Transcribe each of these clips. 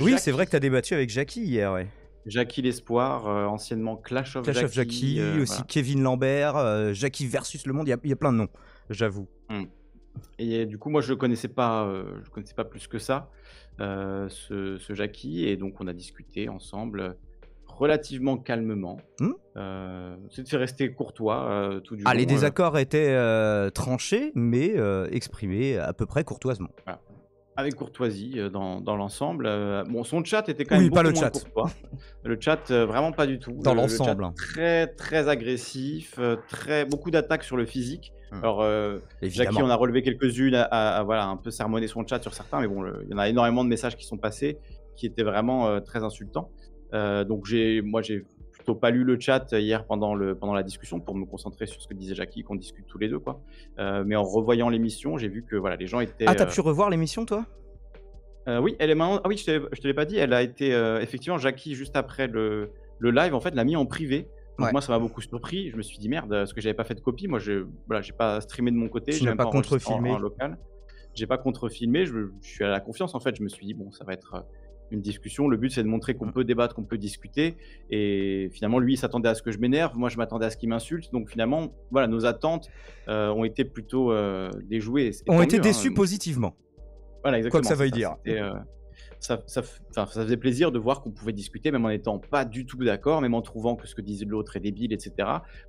Oui, c'est vrai que tu as débattu avec Jackie hier, ouais. Jackie l'Espoir, euh, anciennement Clash of Clash Jackie. Euh, aussi Kevin Lambert, euh, Jackie versus Le Monde, il y, a plein de noms, j'avoue. Hmm. Et du coup, moi, je ne connaissais, pas, je connaissais pas plus que ça, ce, ce, Jackie, et donc on a discuté ensemble relativement calmement. Hmm. c'est de C'était rester courtois tout du ah, Les désaccords étaient tranchés, mais exprimés à peu près courtoisement. Voilà avec courtoisie euh, dans, dans l'ensemble. Euh, bon, son chat était quand même beaucoup pas le chat. Le chat, euh, vraiment pas du tout. Dans l'ensemble. Hein. Très, très agressif, très, beaucoup d'attaques sur le physique. Hum. Alors, Jackie, on a relevé quelques-unes à, voilà, un peu sermonner son chat sur certains, mais bon, il y en a énormément de messages qui sont passés qui étaient vraiment très insultants. donc, j'ai, moi, j'ai pas lu le chat hier pendant, le, pendant la discussion pour me concentrer sur ce que disait Jackie, qu'on discute tous les deux. Quoi. Euh, mais en revoyant l'émission, j'ai vu que voilà, les gens étaient. Ah, t'as euh, pu revoir l'émission, toi euh, Oui, elle est maintenant. Ah oui, je te l'ai pas dit. Elle a été. effectivement, Jackie, juste après le, le live, en fait, l'a mis en privé. Donc moi, ça m'a beaucoup surpris. Je me suis dit, merde, parce que j'avais pas fait de copie. Moi, je voilà, j'ai pas streamé de mon côté. Je pas, contre-filmé. local. J'ai pas contre-filmé. je, suis à la confiance, en fait. Je me suis dit, bon, ça va être une discussion. Le but, c'est de montrer qu'on mm. peut débattre, qu'on peut discuter. Et finalement, lui, il s'attendait à ce que je m'énerve. Moi, je m'attendais à ce qu'il m'insulte. Donc, finalement, voilà, nos attentes euh, ont été plutôt euh, déjouées. Ont été hein. déçus positivement. Voilà, exactement. Comme ça veut dire. ça, euh, ça, faisait plaisir de voir qu'on pouvait discuter, même en n'étant pas du tout d'accord, même en trouvant que ce que disait l'autre est débile, etc.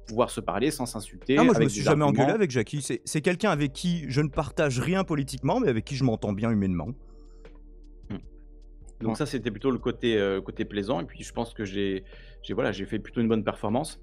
Pouvoir se parler sans s'insulter. moi, je me suis jamais engueulé avec Jackie. C'est quelqu'un avec qui je ne partage rien politiquement, mais avec qui je m'entends bien humainement. Donc ça, c'était plutôt le côté, euh, côté plaisant. Et puis je pense que j'ai, voilà, j'ai fait plutôt une bonne performance.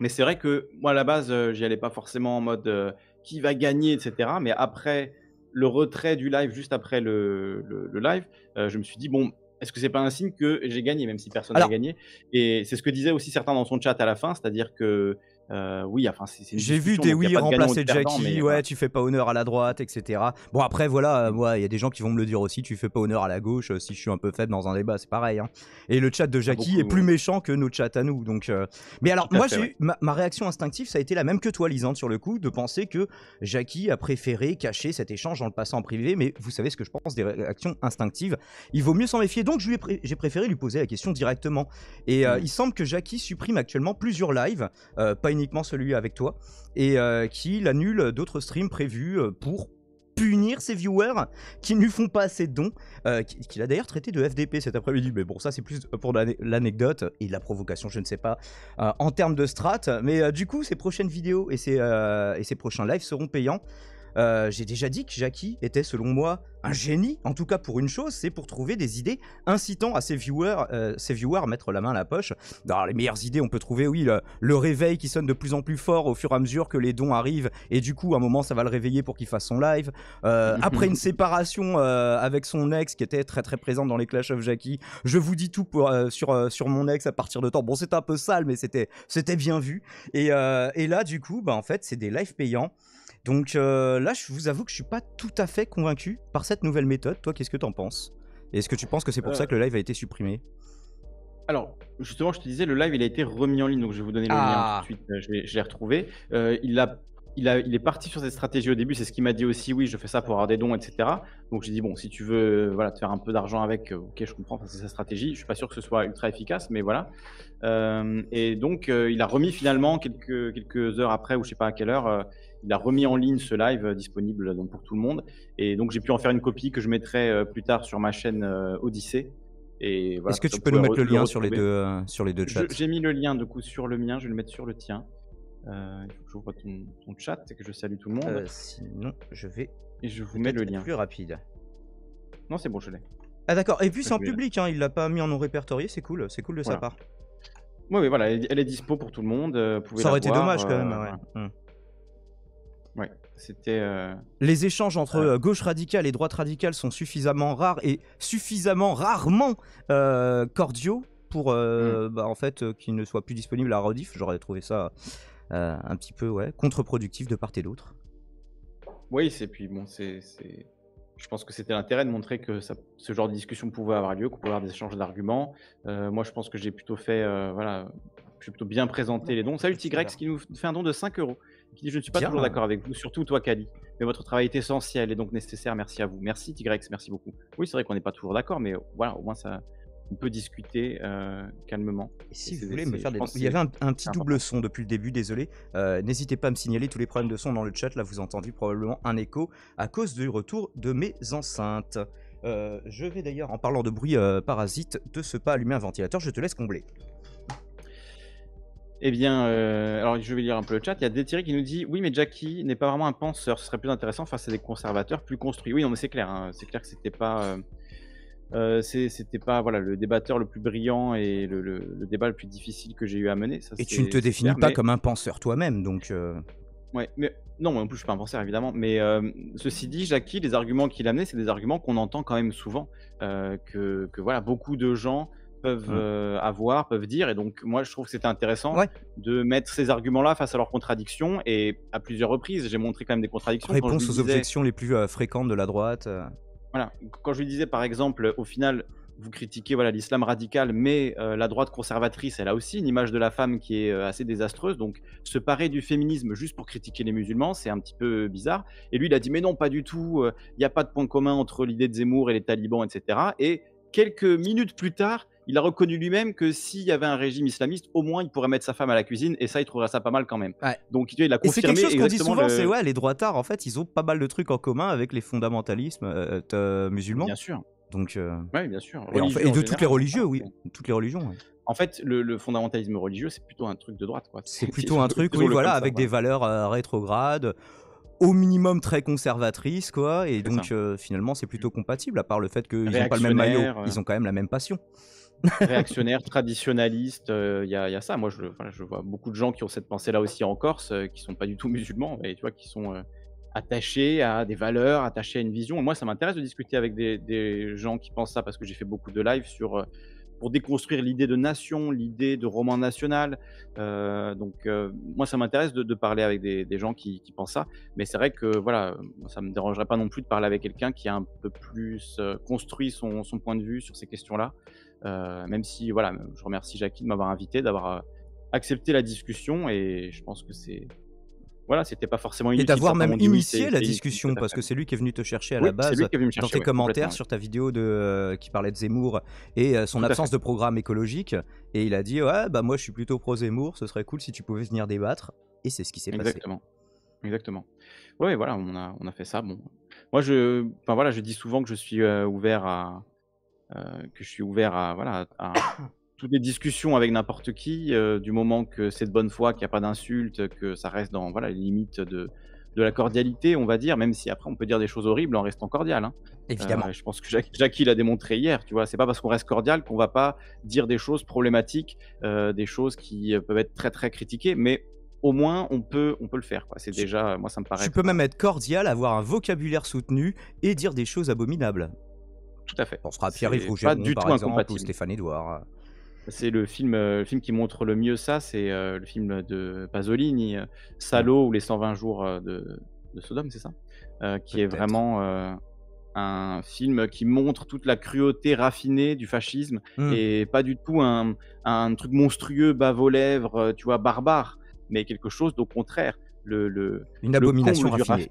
Mais c'est vrai que moi, à la base, je euh, j'y allais pas forcément en mode euh, qui va gagner, etc. Mais après le retrait du live, juste après le, le live, je me suis dit, bon, est-ce que c'est pas un signe que j'ai gagné, même si personne n'a gagné Et c'est ce que disaient aussi certains dans son chat à la fin, c'est-à-dire que euh, oui, enfin, J'ai vu des oui remplacer Jackie, ouais, tu fais pas honneur à la droite, etc. Bon, après, voilà, euh, moi, il y a des gens qui vont me le dire aussi, tu fais pas honneur à la gauche euh, si je suis un peu faible dans un débat, c'est pareil. Hein. Et le chat de Jackie est plus méchant que nos chats à nous. Donc, Mais alors, moi, ma, réaction instinctive, ça a été la même que toi, Lisande, sur le coup, de penser que Jackie a préféré cacher cet échange en le passant en privé, mais vous savez ce que je pense des réactions instinctives. Il vaut mieux s'en méfier, donc j'ai préféré lui poser la question directement. Et mmh. il semble que Jackie supprime actuellement plusieurs lives, uniquement celui avec toi, et euh, qui qu'il annule d'autres streams prévus euh, pour punir ses viewers qui ne lui font pas assez de dons, euh, qu'il a d'ailleurs traité de FDP cet après-midi, mais bon ça c'est plus pour l'anecdote et la provocation, je ne sais pas, en termes de strat, mais du coup ses prochaines vidéos et ses prochains lives seront payants. Euh, j'ai déjà dit que Jackie était, selon moi, un génie, en tout cas pour une chose, c'est pour trouver des idées incitant à ses viewers, euh, viewers à mettre la main à la poche. Dans les meilleures idées, on peut trouver, oui, le, réveil qui sonne de plus en plus fort au fur et à mesure que les dons arrivent, et du coup, à un moment, ça va le réveiller pour qu'il fasse son live. Euh, après une séparation avec son ex qui était très très présente dans les Clash of Jackie, je vous dis tout sur, sur mon ex à partir de temps. Bon, c'était un peu sale, mais c'était bien vu. Et, là, du coup, bah, en fait, c'est des lives payants. Donc euh, là, je vous avoue que je suis pas tout à fait convaincu par cette nouvelle méthode. Toi, qu'est-ce que tu en penses Est-ce que tu penses que c'est pour euh. ça que le live a été supprimé alors, justement, je te disais, le live, il a été remis en ligne, donc je vais vous donner le ah. lien tout de suite, euh, je l'ai retrouvé. il a il, est parti sur cette stratégie au début. C'est ce qu'il m'a dit aussi. Oui, je fais ça pour avoir des dons, etc. Donc j'ai dit bon, si tu veux, euh, voilà, te faire un peu d'argent avec, euh, ok, je comprends. C'est sa stratégie. Je suis pas sûr que ce soit ultra efficace, mais voilà. Euh, et donc il a remis finalement quelques heures après, ou je sais pas à quelle heure, il a remis en ligne ce live disponible pour tout le monde. Et donc j'ai pu en faire une copie que je mettrai plus tard sur ma chaîne Odyssée. Voilà, Est-ce que tu peux nous mettre le lien sur les deux sur les deux chats J'ai mis le lien du coup sur le mien. Je vais le mettre sur le tien. Euh, il faut que j'ouvre ton, chat et que je salue tout le monde. Euh, sinon, je vais. Et je vous mets le lien. Plus rapide. Non, c'est bon, je l'ai. Ah d'accord. Et puis c'est en public, hein, il l'a pas mis en non répertorié, c'est cool, c'est cool de sa part. Oui, oui, voilà, elle est dispo pour tout le monde. Euh, ça aurait été dommage quand même. Euh, hmm. Ouais. c'était. Les échanges entre gauche radicale et droite radicale sont suffisamment rares et suffisamment rarement cordiaux pour, qu'ils hmm. bah, en fait, qu'il ne soit plus disponibles à Rodif. J'aurais trouvé ça euh, un petit peu ouais, contre-productif de part et d'autre. Oui, c'est puis bon, c'est, je pense que c'était l'intérêt de montrer que ce genre de discussion pouvait avoir lieu, qu'on pouvait avoir des échanges d'arguments. Euh, moi, je pense que j'ai plutôt fait, euh, voilà, j'ai plutôt bien présenté les dons. Salut Tigrex qui nous fait un don de 5 euros, qui Je ne suis pas toujours d'accord avec vous, surtout toi, Kali, mais votre travail est essentiel et donc nécessaire. Merci à vous. Merci Tigrex, merci beaucoup. Oui, c'est vrai qu'on n'est pas toujours d'accord, mais voilà, au moins ça, on peut discuter euh, calmement. si vous voulez me faire des... Il y avait un, petit double son depuis le début, désolé. Euh, n'hésitez pas à me signaler tous les problèmes de son dans le chat. Là, vous entendez probablement un écho à cause du retour de mes enceintes. Euh, je vais d'ailleurs, en parlant de bruit parasite, de ce pas allumer un ventilateur. Je te laisse combler. Eh bien, alors je vais lire un peu le chat. Il y a Détiré qui nous dit Oui, mais Jackie n'est pas vraiment un penseur. Ce serait plus intéressant face à des conservateurs plus construits. Oui, non, mais c'est clair. Hein. C'est clair que c'était pas. Euh, c'était pas voilà, le débatteur le plus brillant et le, débat le plus difficile que j'ai eu à mener. et tu ne te définis pas comme un penseur toi-même, donc. Euh. mais non, en plus je suis pas un penseur évidemment. Mais euh, ceci dit, Jackie, les arguments qu'il amenait, c'est des arguments qu'on entend quand même souvent, que, voilà, beaucoup de gens peuvent mmh. avoir, peuvent dire. Et donc moi, je trouve que c'était intéressant de mettre ces arguments-là face à leurs contradictions. Et à plusieurs reprises, j'ai montré quand même des contradictions. Réponse aux objections les plus fréquentes de la droite. Quand je lui disais, par exemple, au final, vous critiquez voilà l'islam radical, mais euh, la droite conservatrice, elle a aussi une image de la femme qui est euh, assez désastreuse. Donc se parer du féminisme juste pour critiquer les musulmans, c'est un petit peu bizarre. Et lui, il a dit mais non, pas du tout. Euh, il n'y a pas de point commun entre l'idée de Zemmour et les talibans, etc. Et Quelques minutes plus tard, il a reconnu lui-même que s'il y avait un régime islamiste, au moins il pourrait mettre sa femme à la cuisine et ça, il trouverait ça pas mal quand même. Donc il a confirmé. Et c'est quelque chose qu'on dit souvent, c'est ouais, les droitards, en fait, ils ont pas mal de trucs en commun avec les fondamentalismes euh, euh, musulmans. Bien sûr. Donc. Euh, bien sûr. et, de toutes les religions, oui, toutes les religions. En fait, le, fondamentalisme religieux, c'est plutôt un truc de droite, C'est plutôt un truc, oui, voilà, avec des valeurs rétrogrades au minimum très conservatrice, quoi. Et donc, euh, finalement, c'est plutôt compatible, à part le fait qu'ils n'ont pas le même maillot, euh. ils ont quand même la même passion. réactionnaire, traditionnaliste, il euh, y, y, a ça. Moi, je, je, vois beaucoup de gens qui ont cette pensée-là aussi en Corse, qui qui sont pas du tout musulmans, mais tu vois, qui sont attachés à des valeurs, attachés à une vision. Et moi, ça m'intéresse de discuter avec des, des, gens qui pensent ça, parce que j'ai fait beaucoup de lives sur pour déconstruire l'idée de nation, l'idée de roman national. Euh, donc, euh, moi, ça m'intéresse de, parler avec des, gens qui, pensent ça. Mais c'est vrai que, voilà, ça me dérangerait pas non plus de parler avec quelqu'un qui a un peu plus euh, construit son, point de vue sur ces questions-là. même si, voilà, je remercie Jackie de m'avoir invité, d'avoir accepté la discussion. Et je pense que c'est voilà, c'était pas forcément Et d'avoir même initié la discussion, parce que c'est lui qui est venu te chercher à la base, dans tes commentaires sur ta vidéo de, euh, qui parlait de Zemmour et euh, son absence de programme écologique. Et il a dit Ouais, bah moi je suis plutôt pro Zemmour, ce serait cool si tu pouvais venir débattre. Et c'est ce qui s'est passé. Exactement. Exactement. Ouais, voilà, on a, on a fait ça. Bon. Moi, je, voilà, je dis souvent que je suis euh, ouvert à. que je suis ouvert à, voilà, à, toutes les discussions avec n'importe qui, euh, du moment que c'est de bonne foi, qu'il n'y a pas d'insultes, que ça reste dans voilà, les limites de, de la cordialité, on va dire, même si après on peut dire des choses horribles en restant cordial. Hein. Évidemment. Euh, je pense que Jackie l'a démontré hier, tu vois, c'est pas parce qu'on reste cordial qu'on va pas dire des choses problématiques, euh, des choses qui peuvent être très très critiquées, mais au moins on peut, on peut le faire. C'est déjà, moi ça me paraît. Tu peux même être cordial, avoir un vocabulaire soutenu et dire des choses abominables. Tout à fait. On sera Pierre-Yves pas du par tout exemple, ou Stéphane Edouard. C'est le film, euh, film qui montre le mieux ça, c'est euh, le film de Pasolini, euh, Salo ou les 120 jours de, Sodome, c'est ça Qui est vraiment un film qui montre toute la cruauté raffinée du fascisme hmm. et pas du tout un, truc monstrueux, bave aux lèvres, tu vois, barbare, mais quelque chose d'au contraire. Le, Une abomination le raffinée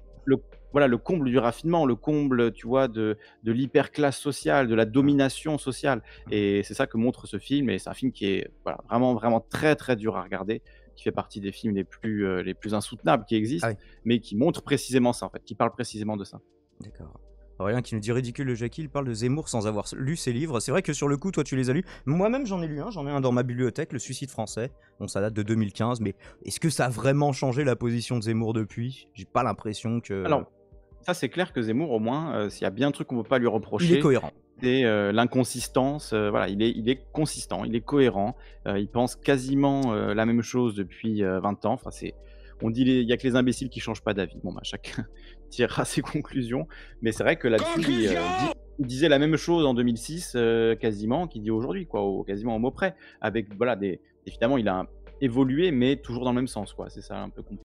voilà le comble du raffinement, le comble, tu vois, de, de l'hyperclasse sociale, de la domination sociale. Et c'est ça que montre ce film. Et c'est un film qui est voilà, vraiment, vraiment très, très dur à regarder, qui fait partie des films les plus, euh, les plus insoutenables qui existent, ah mais qui montre précisément ça, en fait, qui parle précisément de ça. D'accord. Rien qui nous dit ridicule le Jackie, il parle de Zemmour sans avoir lu ses livres. C'est vrai que sur le coup, toi tu les as lus. Moi-même j'en ai lu un, j'en ai un dans ma bibliothèque, Le Suicide français. Bon, ça date de 2015, mais est-ce que ça a vraiment changé la position de Zemmour depuis J'ai pas l'impression que. Alors, ça, c'est clair que Zemmour, au moins, euh, s'il y a bien un truc qu'on ne peut pas lui reprocher. cohérent. C'est euh, l'inconsistance. Euh, voilà, il est, il est consistant, il est cohérent. il pense quasiment la même chose depuis 20 ans. Enfin, c'est. On dit il n'y a que les imbéciles qui changent pas d'avis. Bon, bah, chacun tirera ses conclusions. Mais c'est vrai que là-dessus, il, disait la même chose en 2006, quasiment, qu'il dit aujourd'hui, quoi, quasiment au mot près. Avec, voilà, des, évidemment, il a évolué, mais toujours dans le même sens, quoi. C'est ça un peu compliqué.